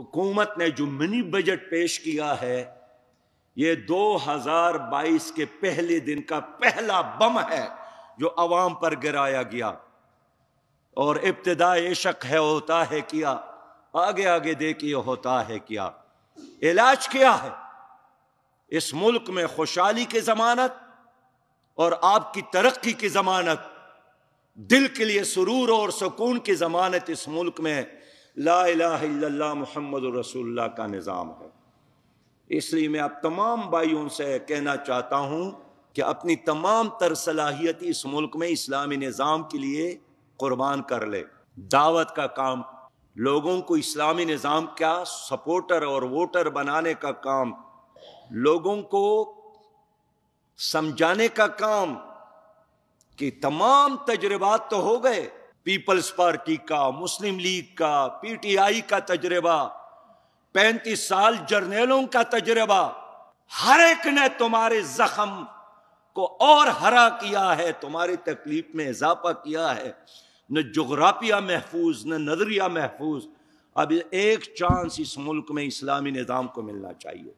हुकूमत ने जो मिनी बजट पेश किया है ये 2022 के पहले दिन का पहला बम है जो आवाम पर गिराया गया और इब्तदा शक है होता है क्या आगे आगे देखिए होता है क्या इलाज क्या है इस मुल्क में खुशहाली की जमानत और आपकी तरक्की की जमानत दिल के लिए सुरूर और सुकून की जमानत इस मुल्क में ला मोहम्मद रसुल्ला का निज़ाम है इसलिए मैं आप तमाम भाइयों से कहना चाहता हूँ कि अपनी तमाम तर सलाहियत इस मुल्क में इस्लामी निज़ाम के लिए क़ुरबान कर ले दावत का काम लोगों को इस्लामी निज़ाम का सपोर्टर और वोटर बनाने का काम लोगों को समझाने का काम कि तमाम तजर्बात तो हो गए पीपल्स पार्टी का मुस्लिम लीग का पीटीआई का तजर्बा पैंतीस साल जर्नेलों का तजर्बा हर एक ने तुम्हारे जख्म को और हरा किया है तुम्हारी तकलीफ में इजाफा किया है न जोग्राफिया महफूज न नजरिया महफूज अब एक चांस इस मुल्क में इस्लामी निज़ाम को मिलना चाहिए